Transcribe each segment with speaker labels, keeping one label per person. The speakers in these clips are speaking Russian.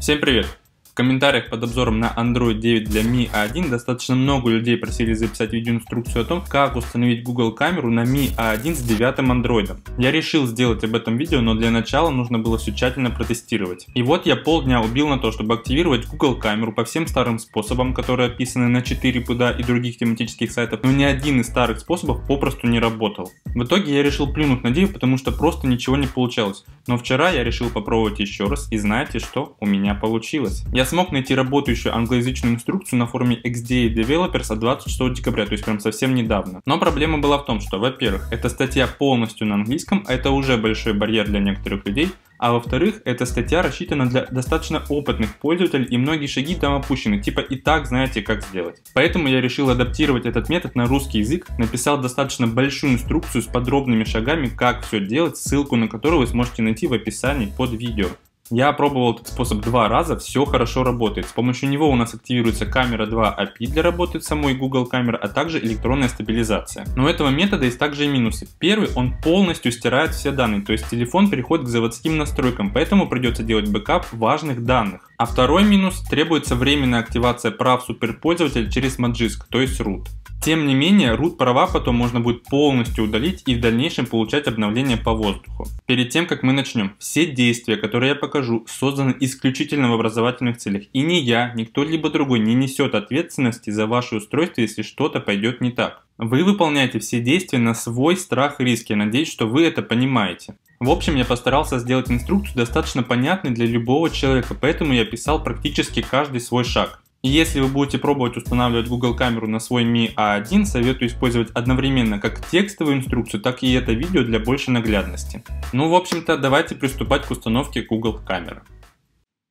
Speaker 1: Всем привет! В комментариях под обзором на Android 9 для Mi A1 а достаточно много людей просили записать видеоинструкцию о том, как установить Google камеру на Mi A1 а с девятым Android. Я решил сделать об этом видео, но для начала нужно было все тщательно протестировать. И вот я полдня убил на то, чтобы активировать Google камеру по всем старым способам, которые описаны на 4 пуда и других тематических сайтов, но ни один из старых способов попросту не работал. В итоге я решил плюнуть на Div, потому что просто ничего не получалось. Но вчера я решил попробовать еще раз и знаете что? У меня получилось. Я смог найти работающую англоязычную инструкцию на форуме XDA Developers от 26 декабря, то есть прям совсем недавно. Но проблема была в том, что, во-первых, эта статья полностью на английском, а это уже большой барьер для некоторых людей, а во-вторых, эта статья рассчитана для достаточно опытных пользователей, и многие шаги там опущены, типа и так знаете, как сделать. Поэтому я решил адаптировать этот метод на русский язык, написал достаточно большую инструкцию с подробными шагами, как все делать, ссылку на которую вы сможете найти в описании под видео. Я пробовал этот способ два раза, все хорошо работает. С помощью него у нас активируется камера 2 API для работы самой Google камеры, а также электронная стабилизация. Но у этого метода есть также и минусы. Первый, он полностью стирает все данные, то есть телефон переходит к заводским настройкам, поэтому придется делать бэкап важных данных. А второй минус – требуется временная активация прав суперпользователя через Magisk, то есть root. Тем не менее, root права потом можно будет полностью удалить и в дальнейшем получать обновления по воздуху. Перед тем, как мы начнем, все действия, которые я покажу, созданы исключительно в образовательных целях. И ни я, ни кто-либо другой не несет ответственности за ваше устройство, если что-то пойдет не так. Вы выполняете все действия на свой страх и риск, Я надеюсь, что вы это понимаете. В общем, я постарался сделать инструкцию достаточно понятной для любого человека, поэтому я писал практически каждый свой шаг. И если вы будете пробовать устанавливать Google камеру на свой Mi A1, а советую использовать одновременно как текстовую инструкцию, так и это видео для большей наглядности. Ну, в общем-то, давайте приступать к установке Google камеры.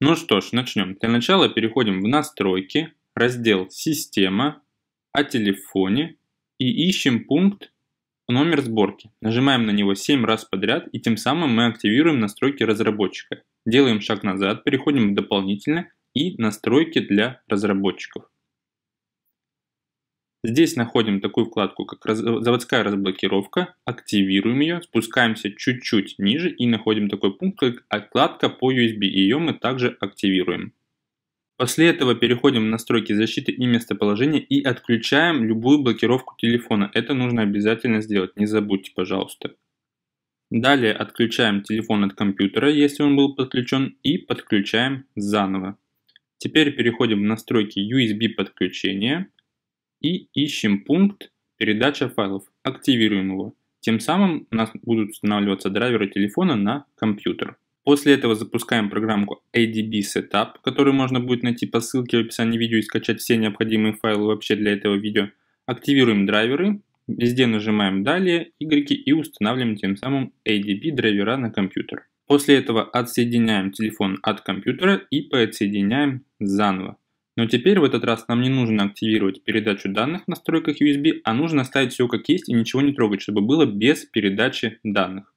Speaker 1: Ну что ж, начнем. Для начала переходим в настройки, раздел «Система», «О телефоне» и ищем пункт номер сборки. Нажимаем на него 7 раз подряд и тем самым мы активируем настройки разработчика. Делаем шаг назад, переходим в дополнительно и настройки для разработчиков. Здесь находим такую вкладку, как заводская разблокировка, активируем ее, спускаемся чуть-чуть ниже и находим такой пункт, как откладка по USB, ее мы также активируем. После этого переходим в настройки защиты и местоположения и отключаем любую блокировку телефона. Это нужно обязательно сделать, не забудьте, пожалуйста. Далее отключаем телефон от компьютера, если он был подключен, и подключаем заново. Теперь переходим в настройки USB подключения и ищем пункт «Передача файлов». Активируем его. Тем самым у нас будут устанавливаться драйверы телефона на компьютер. После этого запускаем программку ADB Setup, которую можно будет найти по ссылке в описании видео и скачать все необходимые файлы вообще для этого видео. Активируем драйверы, везде нажимаем «Далее», «Y» и устанавливаем тем самым ADB драйвера на компьютер. После этого отсоединяем телефон от компьютера и подсоединяем заново. Но теперь в этот раз нам не нужно активировать передачу данных в настройках USB, а нужно оставить все как есть и ничего не трогать, чтобы было без передачи данных.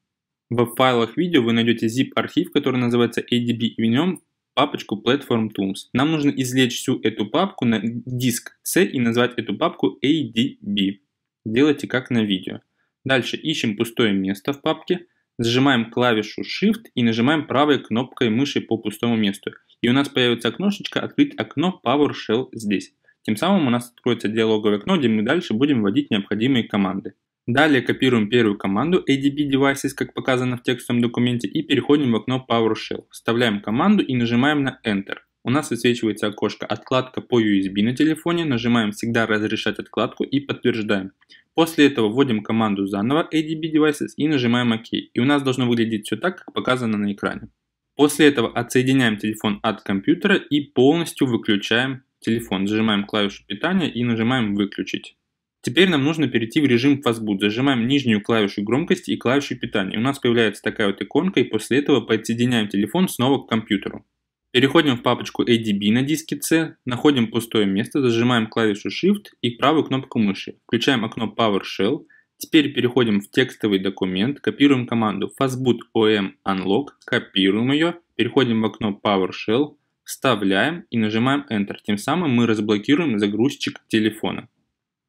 Speaker 1: В файлах видео вы найдете zip-архив, который называется ADB, и в нем папочку Platform Tools. Нам нужно извлечь всю эту папку на диск C и назвать эту папку ADB. Делайте как на видео. Дальше ищем пустое место в папке, зажимаем клавишу Shift и нажимаем правой кнопкой мыши по пустому месту. И у нас появится окношечко «Открыть окно PowerShell» здесь. Тем самым у нас откроется диалоговое окно, где мы дальше будем вводить необходимые команды. Далее копируем первую команду ADB Devices, как показано в текстовом документе, и переходим в окно PowerShell. Вставляем команду и нажимаем на Enter. У нас высвечивается окошко «Откладка по USB» на телефоне, нажимаем «Всегда разрешать откладку» и подтверждаем. После этого вводим команду заново ADB Devices и нажимаем ОК. И у нас должно выглядеть все так, как показано на экране. После этого отсоединяем телефон от компьютера и полностью выключаем телефон. Зажимаем клавишу питания и нажимаем «Выключить». Теперь нам нужно перейти в режим фастбут. Зажимаем нижнюю клавишу громкости и клавишу питания. У нас появляется такая вот иконка, и после этого подсоединяем телефон снова к компьютеру. Переходим в папочку ADB на диске C, находим пустое место, зажимаем клавишу Shift и правую кнопку мыши. Включаем окно PowerShell. Теперь переходим в текстовый документ, копируем команду fastboot om unlock, копируем ее, переходим в окно PowerShell, вставляем и нажимаем Enter. Тем самым мы разблокируем загрузчик телефона.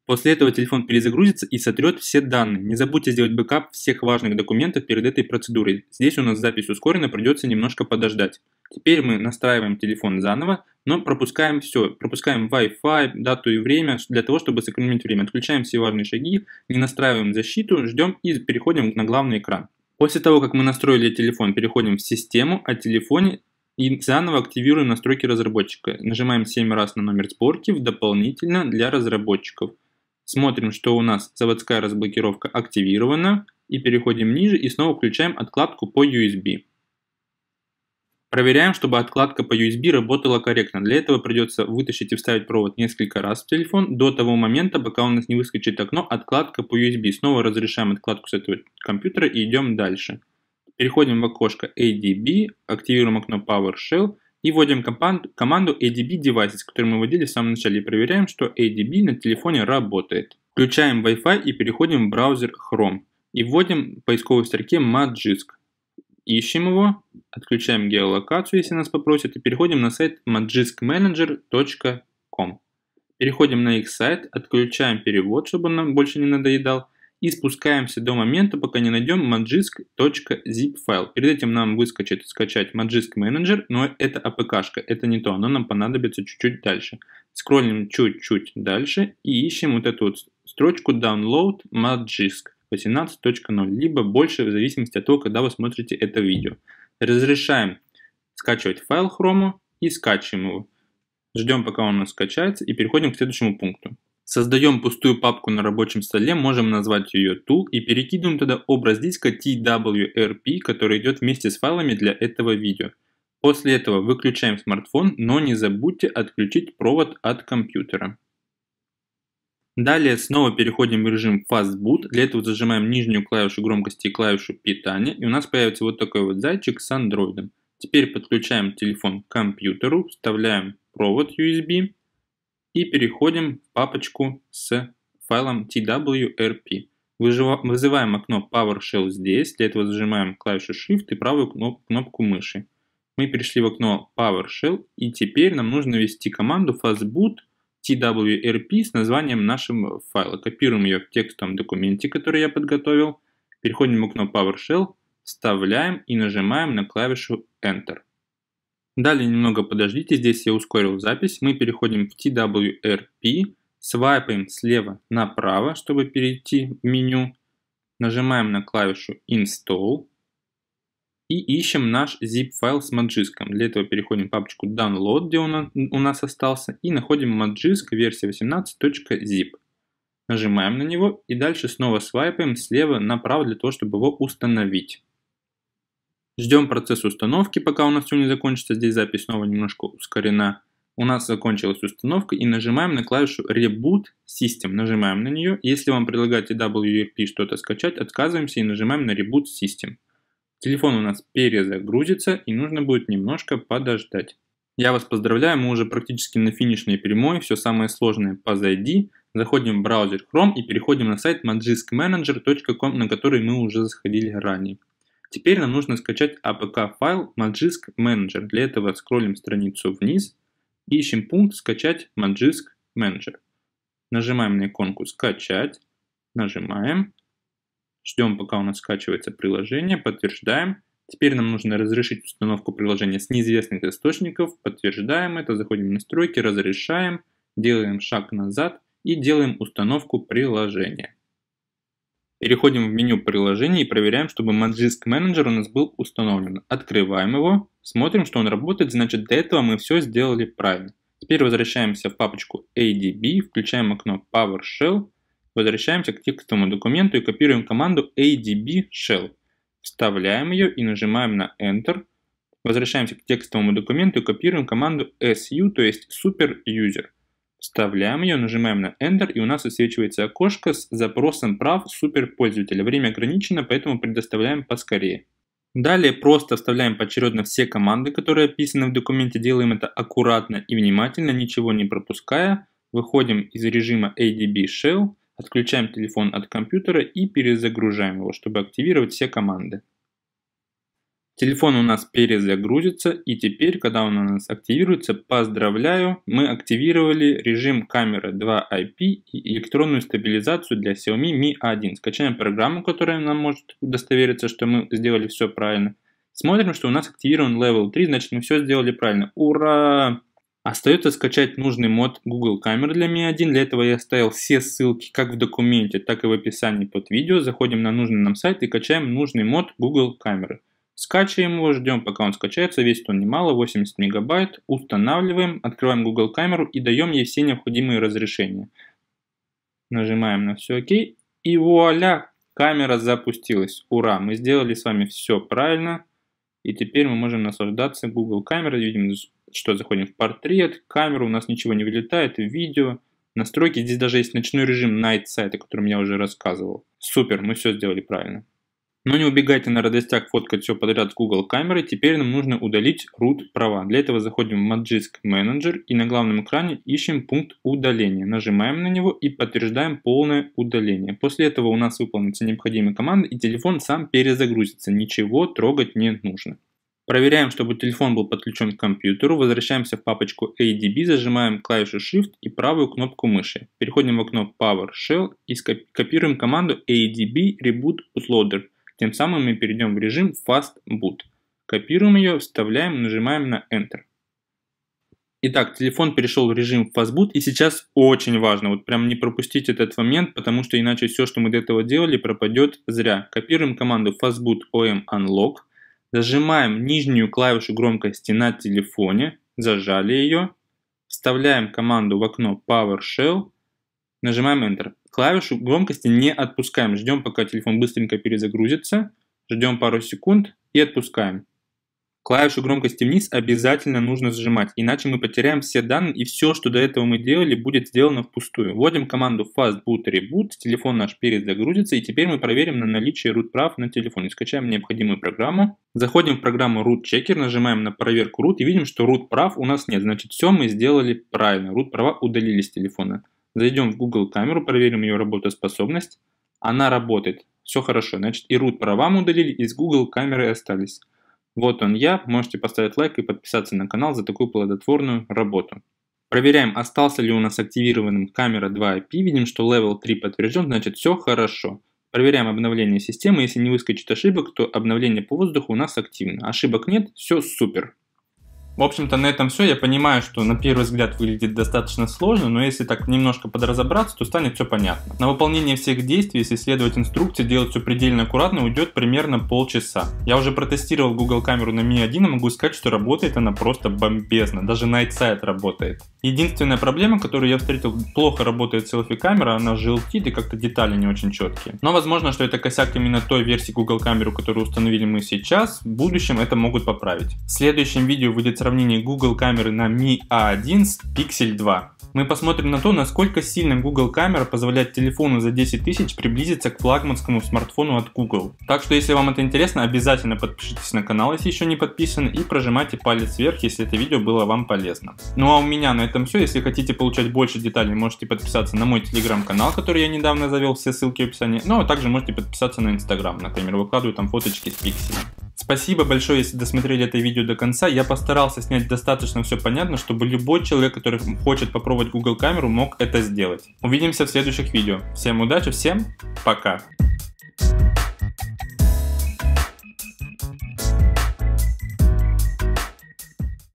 Speaker 1: После этого телефон перезагрузится и сотрет все данные. Не забудьте сделать бэкап всех важных документов перед этой процедурой. Здесь у нас запись ускорена, придется немножко подождать. Теперь мы настраиваем телефон заново, но пропускаем все. Пропускаем Wi-Fi, дату и время, для того, чтобы сэкономить время. Отключаем все важные шаги, не настраиваем защиту, ждем и переходим на главный экран. После того, как мы настроили телефон, переходим в систему о а телефоне и заново активируем настройки разработчика. Нажимаем 7 раз на номер сборки в дополнительно для разработчиков. Смотрим, что у нас заводская разблокировка активирована. И переходим ниже и снова включаем откладку по USB. Проверяем, чтобы откладка по USB работала корректно. Для этого придется вытащить и вставить провод несколько раз в телефон до того момента, пока у нас не выскочит окно «Откладка по USB». Снова разрешаем откладку с этого компьютера и идем дальше. Переходим в окошко ADB, активируем окно PowerShell и вводим команду, ADB Devices, которую мы вводили в самом начале, и проверяем, что ADB на телефоне работает. Включаем Wi-Fi и переходим в браузер Chrome. И вводим в поисковой строке Magisk. Ищем его, отключаем геолокацию, если нас попросят, и переходим на сайт magiskmanager.com. Переходим на их сайт, отключаем перевод, чтобы он нам больше не надоедал, и спускаемся до момента, пока не найдем magisk.zip файл. Перед этим нам выскочит скачать magisk Manager, но это апк-шка, это не то, оно нам понадобится чуть-чуть дальше. Скроллим чуть-чуть дальше и ищем вот эту вот строчку download magisk 18.0, либо больше в зависимости от того, когда вы смотрите это видео. Разрешаем скачивать файл хрому и скачиваем его. Ждем, пока он у нас скачается и переходим к следующему пункту. Создаем пустую папку на рабочем столе, можем назвать ее tool и перекидываем туда образ диска TWRP, который идет вместе с файлами для этого видео. После этого выключаем смартфон, но не забудьте отключить провод от компьютера. Далее снова переходим в режим Fast Boot. Для этого зажимаем нижнюю клавишу громкости и клавишу питания. И у нас появится вот такой вот зайчик с андроидом. Теперь подключаем телефон к компьютеру, вставляем провод USB и переходим в папочку с файлом twrp. Вызываем окно PowerShell здесь, для этого зажимаем клавишу Shift и правую кнопку мыши. Мы перешли в окно PowerShell и теперь нам нужно ввести команду fastboot twrp с названием нашего файла. Копируем ее в текстовом документе, который я подготовил. Переходим в окно PowerShell, вставляем и нажимаем на клавишу Enter. Далее немного подождите, здесь я ускорил запись. Мы переходим в TWRP, свайпаем слева направо, чтобы перейти в меню. Нажимаем на клавишу Install и ищем наш zip-файл с Magisk. Для этого переходим в папочку Download, где он у нас остался, и находим Magisk версия 18.zip. Нажимаем на него и дальше снова свайпаем слева направо для того, чтобы его установить. Ждем процесс установки, пока у нас все не закончится. Здесь запись снова немножко ускорена. У нас закончилась установка и нажимаем на клавишу Reboot System. Нажимаем на нее. Если вам предлагаете WRP что-то скачать, отказываемся и нажимаем на Reboot System. Телефон у нас перезагрузится и нужно будет немножко подождать. Я вас поздравляю, мы уже практически на финишной прямой, все самое сложное позади. Заходим в браузер Chrome и переходим на сайт magiskmanager.com, на который мы уже заходили ранее. Теперь нам нужно скачать APK файл Magisk Manager. Для этого скроллим страницу вниз ищем пункт «Скачать Magisk Manager». Нажимаем на иконку «Скачать», нажимаем, ждем, пока у нас скачивается приложение, подтверждаем. Теперь нам нужно разрешить установку приложения с неизвестных источников, подтверждаем это, заходим в настройки, разрешаем, делаем шаг назад и делаем установку приложения. Переходим в меню приложений и проверяем, чтобы Magisk Manager у нас был установлен. Открываем его, смотрим, что он работает, значит до этого мы все сделали правильно. Теперь возвращаемся в папочку ADB, включаем окно PowerShell, возвращаемся к текстовому документу и копируем команду ADB Shell. Вставляем ее и нажимаем на Enter. Возвращаемся к текстовому документу и копируем команду SU, то есть Super User. Вставляем ее, нажимаем на Enter, и у нас высвечивается окошко с запросом прав суперпользователя. Время ограничено, поэтому предоставляем поскорее. Далее просто вставляем поочередно все команды, которые описаны в документе. Делаем это аккуратно и внимательно, ничего не пропуская. Выходим из режима ADB Shell, отключаем телефон от компьютера и перезагружаем его, чтобы активировать все команды. Телефон у нас перезагрузится и теперь, когда он у нас активируется, поздравляю, мы активировали режим камеры 2 IP и электронную стабилизацию для Xiaomi Mi a 1. Скачаем программу, которая нам может удостовериться, что мы сделали все правильно. Смотрим, что у нас активирован Level 3, значит мы все сделали правильно. Ура! Остается скачать нужный мод Google Camera для Mi 1. Для этого я оставил все ссылки как в документе, так и в описании под видео. Заходим на нужный нам сайт и качаем нужный мод Google Camera. Скачиваем его, ждем пока он скачается, весит он немало, 80 мегабайт. Устанавливаем, открываем Google камеру и даем ей все необходимые разрешения. Нажимаем на все ОК и вуаля, камера запустилась. Ура, мы сделали с вами все правильно. И теперь мы можем наслаждаться Google камерой. Видим, что заходим в портрет, камера у нас ничего не вылетает, видео, настройки. Здесь даже есть ночной режим Night Sight, о котором я уже рассказывал. Супер, мы все сделали правильно. Но не убегайте на радостях фоткать все подряд с Google камеры. Теперь нам нужно удалить root права. Для этого заходим в Magisk Manager и на главном экране ищем пункт удаления. Нажимаем на него и подтверждаем полное удаление. После этого у нас выполнится необходимая команда и телефон сам перезагрузится. Ничего трогать не нужно. Проверяем, чтобы телефон был подключен к компьютеру, возвращаемся в папочку ADB, зажимаем клавишу Shift и правую кнопку мыши. Переходим в окно PowerShell и скопируем команду ADB Reboot Bootloader. Тем самым мы перейдем в режим Fast Boot. Копируем ее, вставляем, нажимаем на Enter. Итак, телефон перешел в режим Fast Boot, и сейчас очень важно, вот прям не пропустить этот момент, потому что иначе все, что мы до этого делали, пропадет зря. Копируем команду fastboot om unlock, зажимаем нижнюю клавишу громкости на телефоне, зажали ее, вставляем команду в окно PowerShell, нажимаем Enter клавишу громкости не отпускаем. Ждем, пока телефон быстренько перезагрузится. Ждем пару секунд и отпускаем. Клавишу громкости вниз обязательно нужно сжимать, иначе мы потеряем все данные и все, что до этого мы делали, будет сделано впустую. Вводим команду fastboot reboot, телефон наш перезагрузится и теперь мы проверим на наличие root прав на телефоне. Скачаем необходимую программу, заходим в программу root checker, нажимаем на проверку root и видим, что root прав у нас нет, значит все мы сделали правильно, root права удалили с телефона. Зайдем в Google камеру, проверим ее работоспособность. Она работает. Все хорошо. Значит, и root права мы удалили, из Google камеры остались. Вот он я. Можете поставить лайк и подписаться на канал за такую плодотворную работу. Проверяем, остался ли у нас активированным камера 2 IP. Видим, что level 3 подтвержден, значит все хорошо. Проверяем обновление системы. Если не выскочит ошибок, то обновление по воздуху у нас активно. Ошибок нет, все супер. В общем-то, на этом все. Я понимаю, что на первый взгляд выглядит достаточно сложно, но если так немножко подразобраться, то станет все понятно. На выполнение всех действий, если следовать инструкции, делать все предельно аккуратно, уйдет примерно полчаса. Я уже протестировал Google камеру на Mi 1 и могу сказать, что работает она просто бомбезно. Даже Night Sight работает. Единственная проблема, которую я встретил, плохо работает селфи-камера, она желтит и как-то детали не очень четкие. Но возможно, что это косяк именно той версии Google камеры, которую установили мы сейчас. В будущем это могут поправить. В следующем видео выйдет сравнении Google камеры на Mi A1 с Pixel 2 мы посмотрим на то, насколько сильно Google камера позволяет телефону за 10 тысяч приблизиться к флагманскому смартфону от Google. Так что если вам это интересно, обязательно подпишитесь на канал, если еще не подписаны, и прожимайте палец вверх, если это видео было вам полезно. Ну а у меня на этом все. Если хотите получать больше деталей, можете подписаться на мой телеграм-канал, который я недавно завел, все ссылки в описании. Ну а также можете подписаться на инстаграм, например, выкладываю там фоточки с пикселем. Спасибо большое, если досмотрели это видео до конца. Я постарался снять достаточно все понятно, чтобы любой человек, который хочет попробовать использовать Google камеру, мог это сделать. Увидимся в следующих видео. Всем удачи, всем пока! Thank you